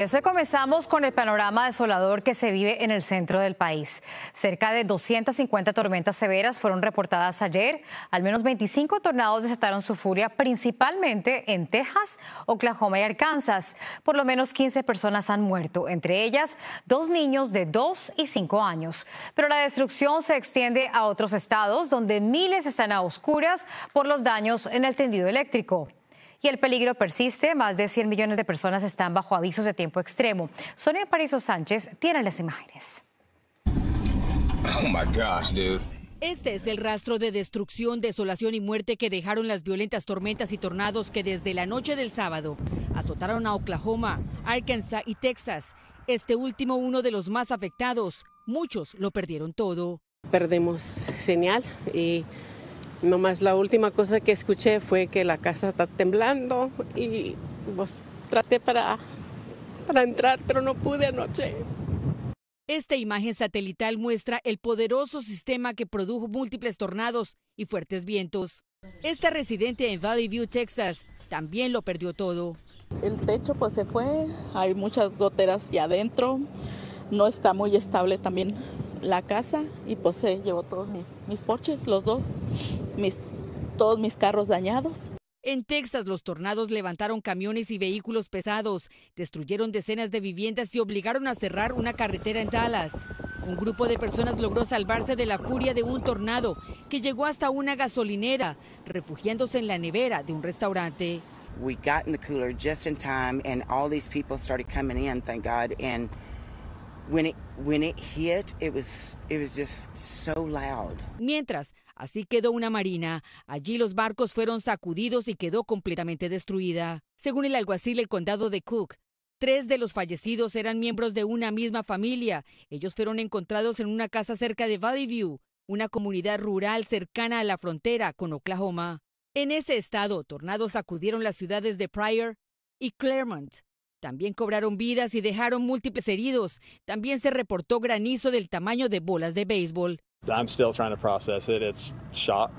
Eso comenzamos con el panorama desolador que se vive en el centro del país. Cerca de 250 tormentas severas fueron reportadas ayer. Al menos 25 tornados desataron su furia principalmente en Texas, Oklahoma y Arkansas. Por lo menos 15 personas han muerto, entre ellas dos niños de 2 y 5 años. Pero la destrucción se extiende a otros estados donde miles están a oscuras por los daños en el tendido eléctrico. Y el peligro persiste, más de 100 millones de personas están bajo avisos de tiempo extremo. Sonia Parizo Sánchez tiene las imágenes. Oh my gosh, dude. Este es el rastro de destrucción, desolación y muerte que dejaron las violentas tormentas y tornados que desde la noche del sábado azotaron a Oklahoma, Arkansas y Texas. Este último uno de los más afectados. Muchos lo perdieron todo. Perdemos señal y Nomás la última cosa que escuché fue que la casa está temblando y pues, traté para, para entrar, pero no pude anoche. Esta imagen satelital muestra el poderoso sistema que produjo múltiples tornados y fuertes vientos. Esta residente en Valley View, Texas, también lo perdió todo. El techo pues se fue, hay muchas goteras y adentro, no está muy estable también la casa y pues se llevó todos mis, mis porches, los dos mis, todos mis carros dañados. En Texas, los tornados levantaron camiones y vehículos pesados, destruyeron decenas de viviendas y obligaron a cerrar una carretera en Dallas. Un grupo de personas logró salvarse de la furia de un tornado que llegó hasta una gasolinera, refugiándose en la nevera de un restaurante. We got in the cooler just in time and all these people started coming in, thank God, Mientras, así quedó una marina. Allí los barcos fueron sacudidos y quedó completamente destruida. Según el alguacil del condado de Cook, Tres de los fallecidos eran miembros de una misma familia. Ellos fueron encontrados en una casa cerca de Valley View, una comunidad rural cercana a la frontera con Oklahoma. En ese estado, tornados sacudieron las ciudades de Pryor y Claremont. También cobraron vidas y dejaron múltiples heridos. También se reportó granizo del tamaño de bolas de béisbol. I'm still trying to process it. It's shock.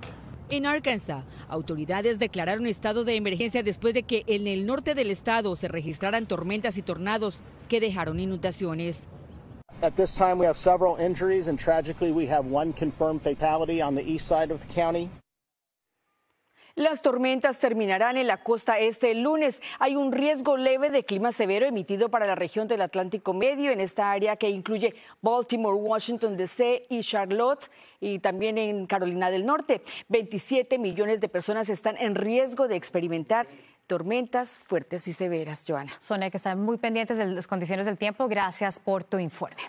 En Arkansas, autoridades declararon estado de emergencia después de que en el norte del estado se registraran tormentas y tornados que dejaron inundaciones. At this time we have several injuries and tragically we have one confirmed fatality on the east side of the county. Las tormentas terminarán en la costa este el lunes. Hay un riesgo leve de clima severo emitido para la región del Atlántico Medio, en esta área que incluye Baltimore, Washington, D.C. y Charlotte, y también en Carolina del Norte. 27 millones de personas están en riesgo de experimentar tormentas fuertes y severas, Joana. Sonia, que están muy pendientes de las condiciones del tiempo. Gracias por tu informe.